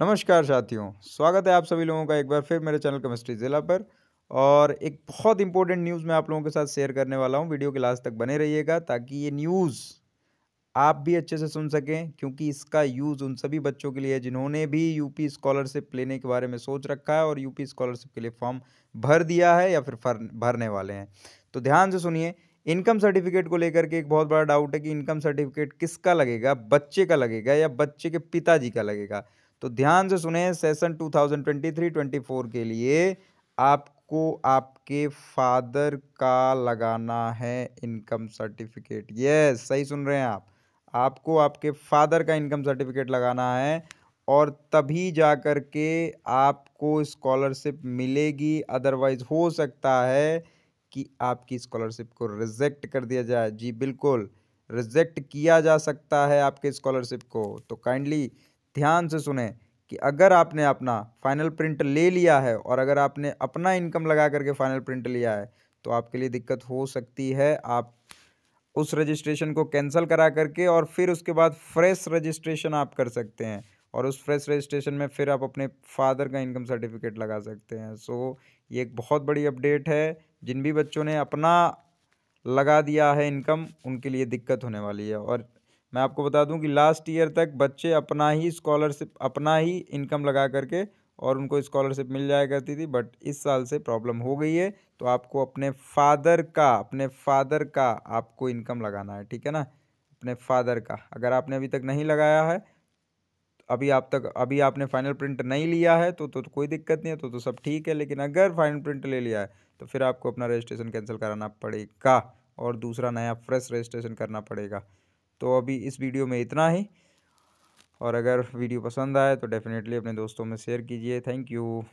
नमस्कार साथियों स्वागत है आप सभी लोगों का एक बार फिर मेरे चैनल केमिस्ट्री ज़िला पर और एक बहुत इंपॉर्टेंट न्यूज़ मैं आप लोगों के साथ शेयर करने वाला हूँ वीडियो के लास्ट तक बने रहिएगा ताकि ये न्यूज़ आप भी अच्छे से सुन सकें क्योंकि इसका यूज़ उन सभी बच्चों के लिए है जिन्होंने भी यूपी स्कॉलरशिप लेने के बारे में सोच रखा है और यूपी स्कॉलरशिप के लिए फॉर्म भर दिया है या फिर भरने वाले हैं तो ध्यान से सुनिए इनकम सर्टिफिकेट को लेकर के एक बहुत बड़ा डाउट है कि इनकम सर्टिफिकेट किसका लगेगा बच्चे का लगेगा या बच्चे के पिताजी का लगेगा तो ध्यान से सुने सेशन 2023-24 के लिए आपको आपके फादर का लगाना है इनकम सर्टिफिकेट यस सही सुन रहे हैं आप आपको आपके फादर का इनकम सर्टिफिकेट लगाना है और तभी जा कर के आपको स्कॉलरशिप मिलेगी अदरवाइज़ हो सकता है कि आपकी स्कॉलरशिप को रिजेक्ट कर दिया जाए जी बिल्कुल रिजेक्ट किया जा सकता है आपके स्कॉलरशिप को तो काइंडली ध्यान से सुने कि अगर आपने अपना फाइनल प्रिंट ले लिया है और अगर आपने अपना इनकम लगा करके फाइनल प्रिंट लिया है तो आपके लिए दिक्कत हो सकती है आप उस रजिस्ट्रेशन को कैंसिल करा करके और फिर उसके बाद फ्रेश रजिस्ट्रेशन आप कर सकते हैं और उस फ्रेश रजिस्ट्रेशन में फिर आप अपने फादर का इनकम सर्टिफिकेट लगा सकते हैं सो ये एक बहुत बड़ी अपडेट है जिन भी बच्चों ने अपना लगा दिया है इनकम उनके लिए दिक्कत होने वाली है और मैं आपको बता दूं कि लास्ट ईयर तक बच्चे अपना ही स्कॉलरशिप अपना ही इनकम लगा करके और उनको स्कॉलरशिप मिल जाया करती थी बट इस साल से प्रॉब्लम हो गई है तो आपको अपने फादर का अपने फादर का आपको इनकम लगाना है ठीक है ना अपने फादर का अगर आपने अभी तक नहीं लगाया है अभी आप तक अभी आपने फाइनल प्रिंट नहीं लिया है तो तो, तो कोई दिक्कत नहीं है तो तो सब ठीक है लेकिन अगर फाइनल प्रिंट ले लिया है तो फिर आपको अपना रजिस्ट्रेशन कैंसिल कराना पड़ेगा और दूसरा नया फ्रेश रजिस्ट्रेशन करना पड़ेगा तो अभी इस वीडियो में इतना ही और अगर वीडियो पसंद आए तो डेफ़िनेटली अपने दोस्तों में शेयर कीजिए थैंक यू